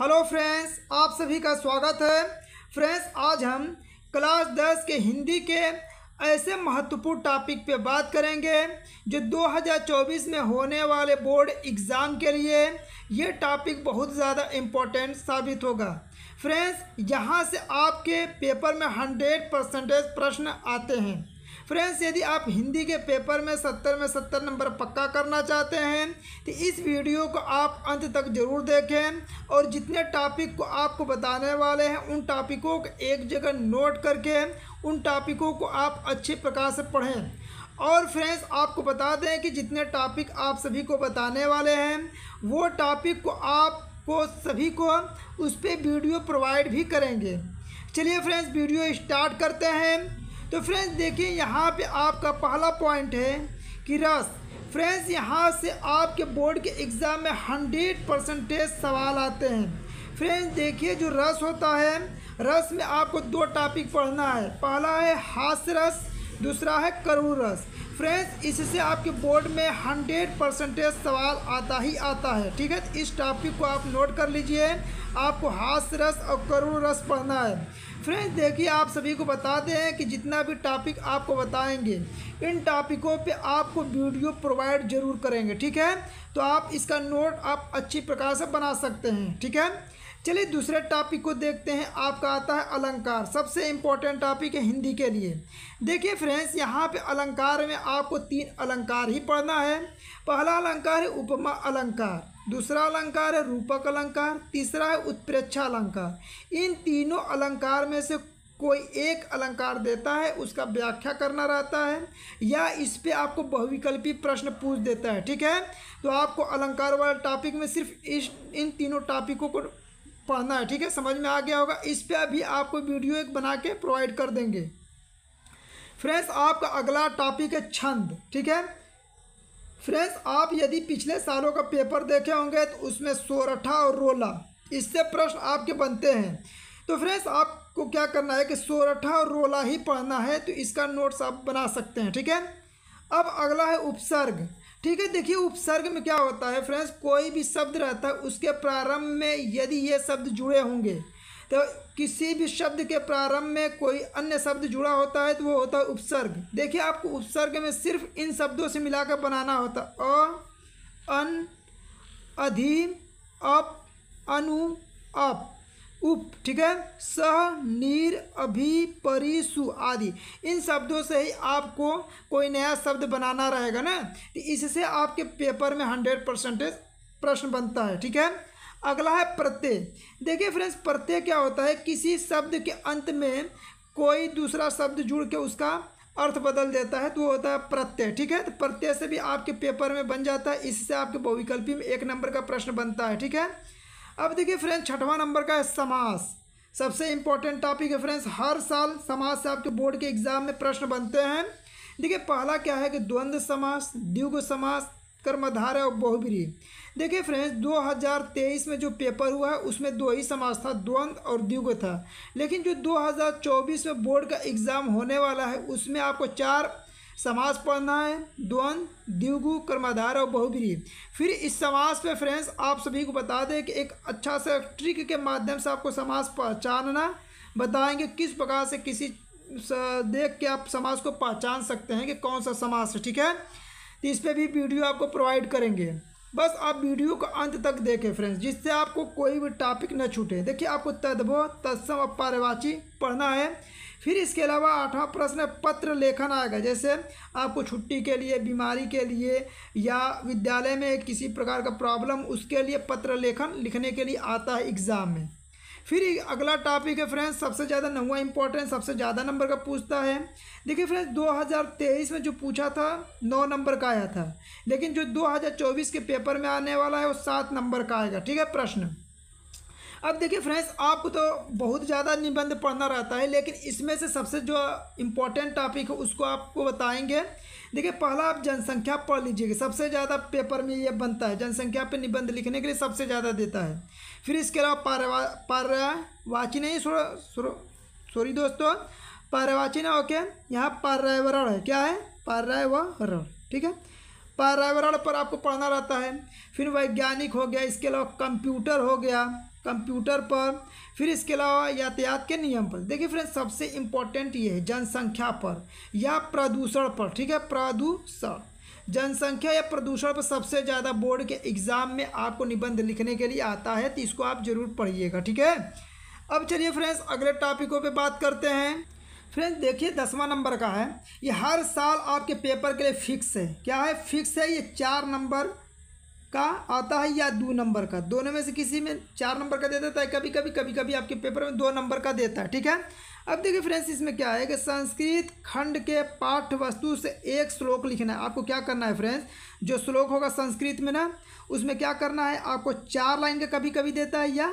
hello friends आप सभी का स्वागत है फ्रेंड्स आज हम क्लास दस के हिंदी के ऐसे महत्वपूर्ण टॉपिक पे बात करेंगे जो 2024 में होने वाले बोर्ड एग्ज़ाम के लिए ये टॉपिक बहुत ज़्यादा इम्पोर्टेंट साबित होगा फ्रेंड्स यहाँ से आपके पेपर में हंड्रेड परसेंटेज प्रश्न आते हैं फ्रेंड्स यदि आप हिंदी के पेपर में सत्तर में सत्तर नंबर पक्का करना चाहते हैं तो इस वीडियो को आप अंत तक ज़रूर देखें और जितने टॉपिक को आपको बताने वाले हैं उन टॉपिकों को एक जगह नोट करके उन टॉपिकों को आप अच्छे प्रकार से पढ़ें और फ्रेंड्स आपको बता दें कि जितने टॉपिक आप सभी को बताने वाले हैं वो टॉपिक को आपको सभी को उस पर वीडियो प्रोवाइड भी करेंगे चलिए फ्रेंड्स वीडियो स्टार्ट करते हैं तो फ्रेंड्स देखिए यहाँ पे आपका पहला पॉइंट है कि रस फ्रेंड्स यहाँ से आपके बोर्ड के एग्ज़ाम में हंड्रेड परसेंटेज सवाल आते हैं फ्रेंड्स देखिए जो रस होता है रस में आपको दो टॉपिक पढ़ना है पहला है हास्य रस दूसरा है करूर रस फ्रेंड्स इससे आपके बोर्ड में हंड्रेड परसेंटेज सवाल आता ही आता है ठीक है इस टॉपिक को आप नोट कर लीजिए आपको हास्य रस और करुण रस पढ़ना है फ्रेंड्स देखिए आप सभी को बता दें कि जितना भी टॉपिक आपको बताएंगे इन टॉपिकों पे आपको वीडियो प्रोवाइड जरूर करेंगे ठीक है तो आप इसका नोट आप अच्छी प्रकार से बना सकते हैं ठीक है चलिए दूसरे टॉपिक को देखते हैं आपका आता है अलंकार सबसे इम्पोर्टेंट टॉपिक है हिंदी के लिए देखिए फ्रेंड्स यहाँ पे अलंकार में आपको तीन अलंकार ही पढ़ना है पहला अलंकार है उपमा अलंकार दूसरा अलंकार है रूपक अलंकार तीसरा है उत्प्रेक्षा अलंकार इन तीनों अलंकार में से कोई एक अलंकार देता है उसका व्याख्या करना रहता है या इस पर आपको बहुविकल्पी प्रश्न पूछ देता है ठीक है तो आपको अलंकार वाले टॉपिक में सिर्फ इस इन तीनों टॉपिकों को पढ़ना है ठीक है समझ में आ गया होगा इस पर भी आपको वीडियो एक बना के प्रोवाइड कर देंगे फ्रेंड्स आपका अगला टॉपिक है छंद ठीक है फ्रेंड्स आप यदि पिछले सालों का पेपर देखे होंगे तो उसमें सोरठा और रोला इससे प्रश्न आपके बनते हैं तो फ्रेंड्स आपको क्या करना है कि सोरठा और रोला ही पढ़ना है तो इसका नोट्स आप बना सकते हैं ठीक है अब अगला है उपसर्ग ठीक है देखिए उपसर्ग में क्या होता है फ्रेंड्स कोई भी शब्द रहता है उसके प्रारंभ में यदि ये शब्द जुड़े होंगे तो किसी भी शब्द के प्रारंभ में कोई अन्य शब्द जुड़ा होता है तो वो होता है उपसर्ग देखिए आपको उपसर्ग में सिर्फ इन शब्दों से मिलाकर बनाना होता अ अन अधि अप अनु अप उप ठीक है सह नीर अभि परिसु आदि इन शब्दों से ही आपको कोई नया शब्द बनाना रहेगा ना तो इससे आपके पेपर में हंड्रेड परसेंटेज प्रश्न बनता है ठीक है अगला है प्रत्यय देखिए फ्रेंड्स प्रत्यय क्या होता है किसी शब्द के अंत में कोई दूसरा शब्द जुड़ के उसका अर्थ बदल देता है तो वो होता है प्रत्यय ठीक है तो प्रत्यय से भी आपके पेपर में बन जाता है इससे आपके बहुविकल्पी में एक नंबर का प्रश्न बनता है ठीक है अब देखिए फ्रेंड्स छठवां नंबर का है समास सबसे इम्पोर्टेंट टॉपिक है फ्रेंड्स हर साल समास से आपके बोर्ड के एग्जाम में प्रश्न बनते हैं देखिए पहला क्या है कि द्वंद्व समास द्विग समास कर्मधारय और बहुबरी देखिए फ्रेंड्स 2023 में जो पेपर हुआ है उसमें दो ही समास था द्वंद्व और द्विग था लेकिन जो 2024 में बोर्ड का एग्ज़ाम होने वाला है उसमें आपको चार समास पढ़ना है द्वंद द्विगु कर्माधार और बहुग्री फिर इस समास पे फ्रेंड्स आप सभी को बता दें कि एक अच्छा सा ट्रिक के माध्यम से आपको समास पहचानना बताएंगे किस प्रकार से किसी देख के आप समाज को पहचान सकते हैं कि कौन सा समाज है ठीक है तो इस पर भी वीडियो आपको प्रोवाइड करेंगे बस आप वीडियो को अंत तक देखें फ्रेंड्स जिससे आपको कोई भी टॉपिक न छूटे देखिए आपको तद्भव तत्सम और पारिवाची पढ़ना है फिर इसके अलावा आठवां प्रश्न पत्र लेखन आएगा जैसे आपको छुट्टी के लिए बीमारी के लिए या विद्यालय में किसी प्रकार का प्रॉब्लम उसके लिए पत्र लेखन लिखने के लिए आता है एग्ज़ाम में फिर अगला टॉपिक है फ्रेंड्स सबसे ज़्यादा नवा इंपॉर्टेंट सबसे ज़्यादा नंबर का पूछता है देखिए फ्रेंड्स 2023 में जो पूछा था नौ नंबर का आया था लेकिन जो 2024 के पेपर में आने वाला है वो सात नंबर का आएगा ठीक है प्रश्न अब देखिए फ्रेंड्स आपको तो बहुत ज़्यादा निबंध पढ़ना रहता है लेकिन इसमें से सबसे जो इम्पोर्टेंट टॉपिक है उसको आपको बताएंगे देखिए पहला आप जनसंख्या पढ़ लीजिएगा सबसे ज़्यादा पेपर में ये बनता है जनसंख्या पे निबंध लिखने के लिए सबसे ज़्यादा देता है फिर इसके अलावा पारवा ही नहीं सॉरी दोस्तों पारवाची ना ओके यहाँ पर्यावरण है क्या है पर्यावरण ठीक है पर्यावरण पर आपको पढ़ना रहता है फिर वैज्ञानिक हो गया इसके अलावा कंप्यूटर हो गया कंप्यूटर पर फिर इसके अलावा यातायात के नियम पर देखिए फ्रेंड्स सबसे इम्पोर्टेंट ये है जनसंख्या पर या प्रदूषण पर ठीक है प्रदूषण जनसंख्या या प्रदूषण पर सबसे ज़्यादा बोर्ड के एग्ज़ाम में आपको निबंध लिखने के लिए आता है तो इसको आप जरूर पढ़िएगा ठीक है अब चलिए फ्रेंड्स अगले टॉपिकों पे बात करते हैं फ्रेंड्स देखिए दसवां नंबर का है ये हर साल आपके पेपर के लिए फिक्स है क्या है फिक्स है ये चार नंबर का आता है या दो नंबर का दोनों में से किसी में चार नंबर का दे देता है कभी कभी कभी कभी आपके पेपर में दो नंबर का देता है ठीक है अब देखिए फ्रेंड्स इसमें क्या है कि संस्कृत खंड के पाठ वस्तु से एक श्लोक लिखना है आपको क्या करना है फ्रेंड्स जो श्लोक होगा संस्कृत में ना उसमें क्या करना है आपको चार लाइन का कभी कभी देता है या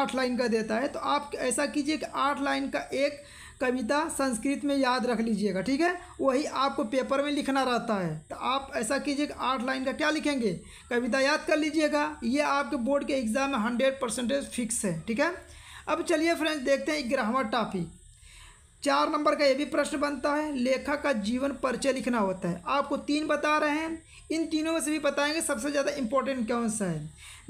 आठ लाइन का देता है तो आप ऐसा कीजिए कि आठ लाइन का एक कविता संस्कृत में याद रख लीजिएगा ठीक है वही आपको पेपर में लिखना रहता है तो आप ऐसा कीजिए कि आठ लाइन का क्या लिखेंगे कविता याद कर लीजिएगा ये आपके बोर्ड के एग्ज़ाम में हंड्रेड परसेंटेज फिक्स है ठीक है अब चलिए फ्रेंड्स देखते हैं ग्रामर टॉपिक चार नंबर का ये भी प्रश्न बनता है लेखक का जीवन परिचय लिखना होता है आपको तीन बता रहे हैं इन तीनों में से भी बताएंगे सबसे ज़्यादा इम्पोर्टेंट कौन सा है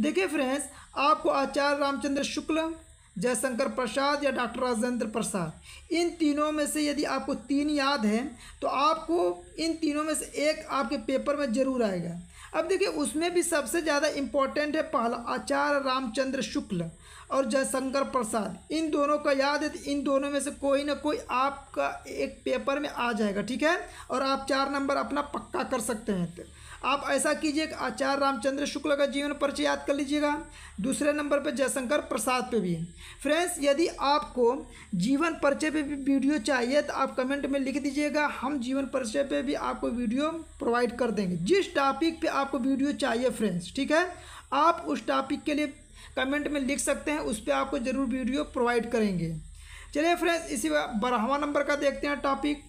देखिए फ्रेंड्स आपको आचार्य रामचंद्र शुक्ल जयशंकर प्रसाद या डॉक्टर राजेंद्र प्रसाद इन तीनों में से यदि आपको तीन याद हैं तो आपको इन तीनों में से एक आपके पेपर में ज़रूर आएगा अब देखिए उसमें भी सबसे ज़्यादा इम्पोर्टेंट है पहला आचार्य रामचंद्र शुक्ल और जयशंकर प्रसाद इन दोनों का याद है तो इन दोनों में से कोई ना कोई आपका एक पेपर में आ जाएगा ठीक है और आप चार नंबर अपना पक्का कर सकते हैं तो आप ऐसा कीजिए कि आचार्य रामचंद्र शुक्ल का जीवन परिचय याद कर लीजिएगा दूसरे नंबर पर जयशंकर प्रसाद पे भी फ्रेंड्स यदि आपको जीवन परिचय पे भी वीडियो चाहिए तो आप कमेंट में लिख दीजिएगा हम जीवन परिचय पे भी आपको वीडियो प्रोवाइड कर देंगे जिस टॉपिक पे आपको वीडियो चाहिए फ्रेंड्स ठीक है आप उस टॉपिक के लिए कमेंट में लिख सकते हैं उस पर आपको ज़रूर वीडियो प्रोवाइड करेंगे चलिए फ्रेंड्स इसी बारहवा नंबर का देखते हैं टॉपिक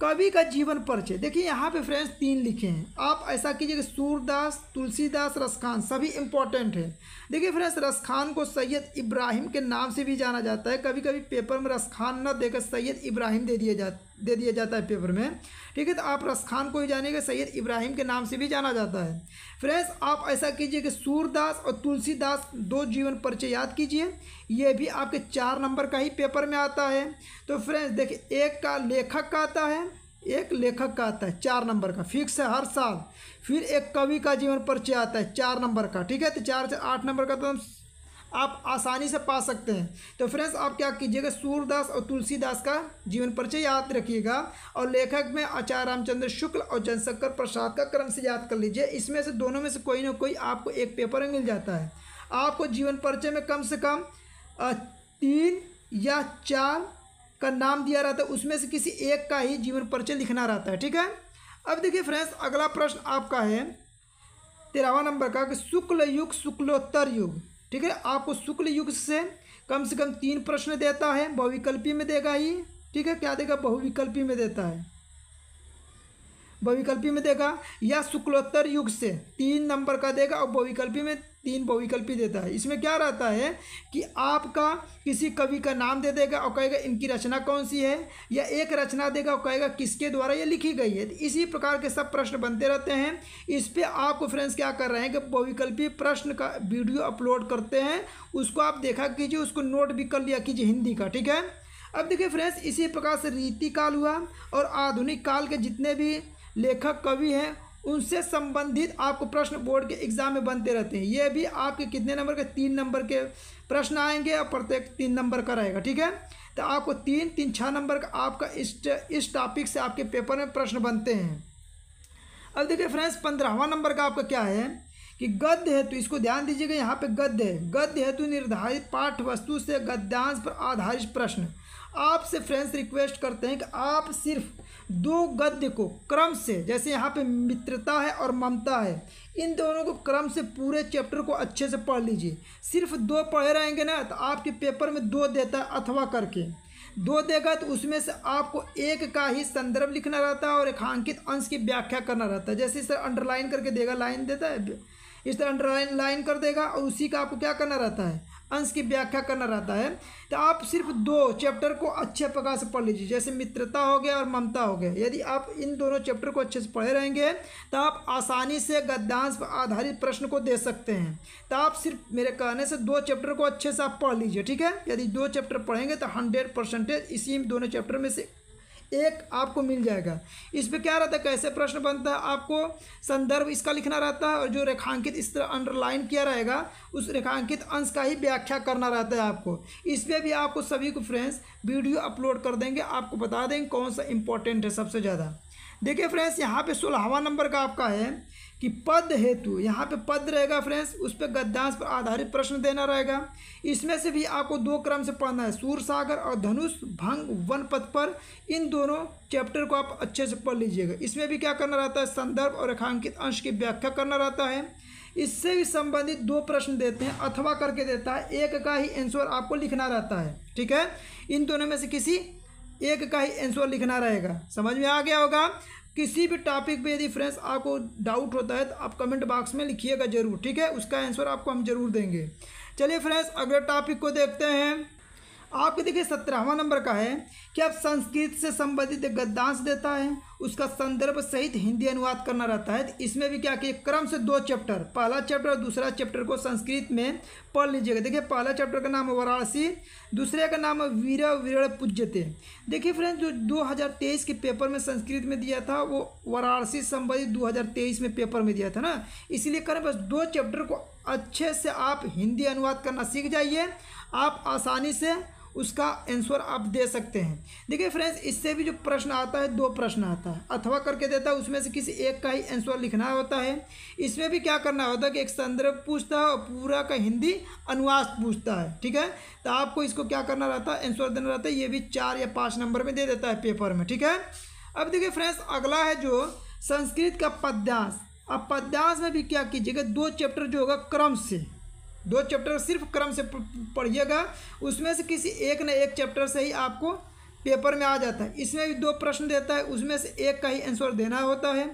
कवि का जीवन परिचय देखिए यहाँ पे फ्रेंड्स तीन लिखे हैं आप ऐसा कीजिए कि सूरदास तुलसीदास रसखान सभी इंपॉर्टेंट है देखिए फ्रेंड्स रसखान को सैयद इब्राहिम के नाम से भी जाना जाता है कभी कभी पेपर में रसखान न देकर सैयद इब्राहिम दे दिया जाता दे दिया जाता है पेपर में ठीक है तो आप रस खान को ही जानेंगे सैयद इब्राहिम के नाम से भी जाना जाता है फ्रेंड्स आप ऐसा कीजिए कि सूरदास और तुलसीदास दो जीवन परिचय याद कीजिए ये भी आपके चार नंबर का ही पेपर में आता है तो फ्रेंड्स देखिए एक का लेखक का आता है एक लेखक का आता है चार नंबर का फिक्स है हर साल फिर एक कवि का जीवन परिचय आता है चार नंबर का ठीक है तो चार से आठ नंबर का तो हम आप आसानी से पा सकते हैं तो फ्रेंड्स आप क्या कीजिएगा सूरदास और तुलसीदास का जीवन परिचय याद रखिएगा और लेखक में आचार्य रामचंद्र शुक्ल और जनशंकर प्रसाद का क्रम से याद कर लीजिए इसमें से दोनों में से कोई ना कोई आपको एक पेपर मिल जाता है आपको जीवन परिचय में कम से कम तीन या चार का नाम दिया रहता है उसमें से किसी एक का ही जीवन परिचय लिखना रहता है ठीक है अब देखिए फ्रेंड्स अगला प्रश्न आपका है तेरहवा नंबर का कि शुक्ल युग शुक्लोत्तर युग ठीक है आपको शुक्ल युग से कम से कम तीन प्रश्न देता है बहुविकल्पी में देगा ही ठीक है क्या देगा बहुविकल्पी में देता है बहुविकल्पी में देगा या शुक्लोत्तर युग से तीन नंबर का देगा और बहुविकल्पी में तीन बहुविकल्पी देता है इसमें क्या रहता है कि आपका किसी कवि का नाम दे देगा और कहेगा इनकी रचना कौन सी है या एक रचना देगा और कहेगा किसके द्वारा ये लिखी गई है तो इसी प्रकार के सब प्रश्न बनते रहते हैं इस पर आपको फ्रेंड्स क्या कर रहे हैं कि बहुविकल्पी प्रश्न का वीडियो अपलोड करते हैं उसको आप देखा कीजिए उसको नोट भी कर लिया कीजिए हिंदी का ठीक है अब देखिए फ्रेंड्स इसी प्रकार से रीति काल हुआ और आधुनिक काल के जितने भी लेखक कवि हैं उनसे संबंधित आपको प्रश्न बोर्ड के एग्जाम में बनते रहते हैं ये भी आपके कितने नंबर के तीन नंबर के प्रश्न आएंगे और प्रत्येक तीन नंबर का रहेगा ठीक है तो आपको तीन तीन छः नंबर का आपका इस इस टॉपिक से आपके पेपर में प्रश्न बनते हैं अब देखिए फ्रेंड्स पंद्रहवा नंबर का आपका क्या है कि गद्य हेतु इसको ध्यान दीजिएगा यहाँ पे गद्य है गद्य हेतु निर्धारित पाठ वस्तु से गद्यांश पर आधारित प्रश्न आपसे फ्रेंड्स रिक्वेस्ट करते हैं कि आप सिर्फ दो गद्य को क्रम से जैसे यहाँ पे मित्रता है और ममता है इन दोनों को क्रम से पूरे चैप्टर को अच्छे से पढ़ लीजिए सिर्फ दो पढ़े रहेंगे ना तो आपके पेपर में दो देता है अथवा करके दो देगा तो उसमें से आपको एक का ही संदर्भ लिखना रहता है और रेखांकित अंश की व्याख्या करना रहता है जैसे इस तरह अंडरलाइन करके देगा लाइन देता है इस तरह अंडरलाइन लाइन कर देगा और उसी का आपको क्या करना रहता है अंश की व्याख्या करना रहता है तो आप सिर्फ दो चैप्टर को अच्छे प्रकार से पढ़ लीजिए जैसे मित्रता हो गया और ममता हो गया यदि आप इन दोनों चैप्टर को अच्छे से पढ़े रहेंगे तो आप आसानी से गद्यांश पर आधारित प्रश्न को दे सकते हैं तो आप सिर्फ मेरे कहने से दो चैप्टर को अच्छे से आप पढ़ लीजिए ठीक है यदि दो चैप्टर पढ़ेंगे तो हंड्रेड परसेंटेज इसी दोनों चैप्टर में से एक आपको मिल जाएगा इस पर क्या रहता है कैसे प्रश्न बनता है आपको संदर्भ इसका लिखना रहता है और जो रेखांकित इस तरह अंडरलाइन किया रहेगा उस रेखांकित अंश का ही व्याख्या करना रहता है आपको इस पर भी आपको सभी को फ्रेंड्स वीडियो अपलोड कर देंगे आपको बता देंगे कौन सा इंपॉर्टेंट है सबसे ज़्यादा देखिए फ्रेंड्स यहाँ पर सोलहवा नंबर का आपका है कि पद हेतु यहाँ पे पद रहेगा फ्रेंड्स उस पर गद्यांश पर आधारित प्रश्न देना रहेगा इसमें से भी आपको दो क्रम से पढ़ना है सूर सागर और धनुष भंग वन पद पर इन दोनों चैप्टर को आप अच्छे से पढ़ लीजिएगा इसमें भी क्या करना रहता है संदर्भ और रेखांकित अंश की व्याख्या करना रहता है इससे भी संबंधित दो प्रश्न देते हैं अथवा करके देता है एक का ही आंसर आपको लिखना रहता है ठीक है इन दोनों में से किसी एक का ही आंसर लिखना रहेगा समझ में आ गया होगा किसी भी टॉपिक पे यदि फ्रेंड्स आपको डाउट होता है तो आप कमेंट बॉक्स में लिखिएगा जरूर ठीक है उसका आंसर आपको हम जरूर देंगे चलिए फ्रेंड्स अगले टॉपिक को देखते हैं आपके देखिए सत्रहवा नंबर का है कि आप संस्कृत से संबंधित गद्यांश देता है उसका संदर्भ सहित हिंदी अनुवाद करना रहता है इसमें भी क्या कि क्रम से दो चैप्टर पहला चैप्टर और दूसरा चैप्टर को संस्कृत में पढ़ लीजिएगा देखिए पहला चैप्टर का नाम है वाराणसी दूसरे का नाम है वीर वीर पूज्यते देखिए फ्रेंड्स जो दो के पेपर में संस्कृत में दिया था वो वाराणसी संबंधित दो में पेपर में दिया था ना इसीलिए करें बस दो चैप्टर को अच्छे से आप हिंदी अनुवाद करना सीख जाइए आप आसानी से उसका आंसर आप दे सकते हैं देखिए फ्रेंड्स इससे भी जो प्रश्न आता है दो प्रश्न आता है अथवा करके देता है उसमें से किसी एक का ही आंसर लिखना होता है इसमें भी क्या करना होता है कि एक संदर्भ पूछता है और पूरा का हिंदी अनुवाद पूछता है ठीक है तो आपको इसको क्या करना रहता है आंसर देना रहता है ये भी चार या पाँच नंबर में दे देता है पेपर में ठीक है अब देखिए फ्रेंड्स अगला है जो संस्कृत का पद्यांश अब पद्यांश में भी क्या कीजिएगा दो चैप्टर जो होगा क्रम से दो चैप्टर सिर्फ क्रम से पढ़िएगा उसमें से किसी एक न एक चैप्टर से ही आपको पेपर में आ जाता है इसमें भी दो प्रश्न देता है उसमें से एक का ही आंसर देना होता है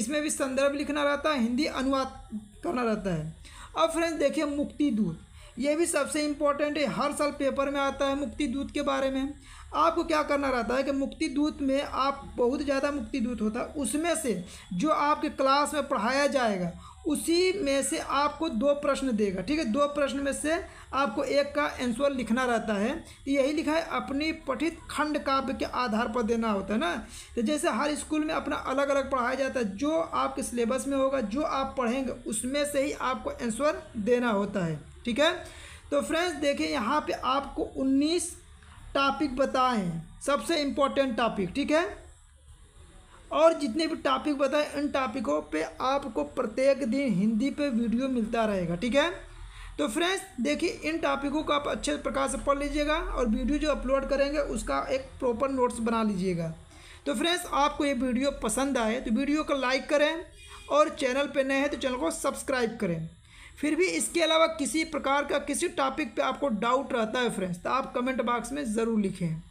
इसमें भी संदर्भ लिखना रहता है हिंदी अनुवाद करना रहता है अब फ्रेंड्स देखिए मुक्ति दूत ये भी सबसे इम्पोर्टेंट है हर साल पेपर में आता है मुक्ति दूत के बारे में आपको क्या करना रहता है कि मुक्ति दूत में आप बहुत ज़्यादा मुक्ति दूत होता है उसमें से जो आपके क्लास में पढ़ाया जाएगा उसी में से आपको दो प्रश्न देगा ठीक है दो प्रश्न में से आपको एक का आंसर लिखना रहता है तो यही लिखा है अपनी पठित खंड काव्य के आधार पर देना होता है ना तो जैसे हर स्कूल में अपना अलग अलग पढ़ाया जाता है जो आपके सिलेबस में होगा जो आप पढ़ेंगे उसमें से ही आपको आंसर देना होता है ठीक है तो फ्रेंड्स देखें यहाँ पे आपको 19 टॉपिक बताएं सबसे इम्पोर्टेंट टॉपिक ठीक है और जितने भी टॉपिक बताएं उन टॉपिकों पे आपको प्रत्येक दिन हिंदी पे वीडियो मिलता रहेगा ठीक है तो फ्रेंड्स देखिए इन टॉपिकों को आप अच्छे प्रकार से पढ़ लीजिएगा और वीडियो जो अपलोड करेंगे उसका एक प्रॉपर नोट्स बना लीजिएगा तो फ्रेंड्स आपको ये वीडियो पसंद आए तो वीडियो को लाइक करें और चैनल पर नए हैं तो चैनल को सब्सक्राइब करें फिर भी इसके अलावा किसी प्रकार का किसी टॉपिक पे आपको डाउट रहता है फ्रेंड्स तो आप कमेंट बॉक्स में ज़रूर लिखें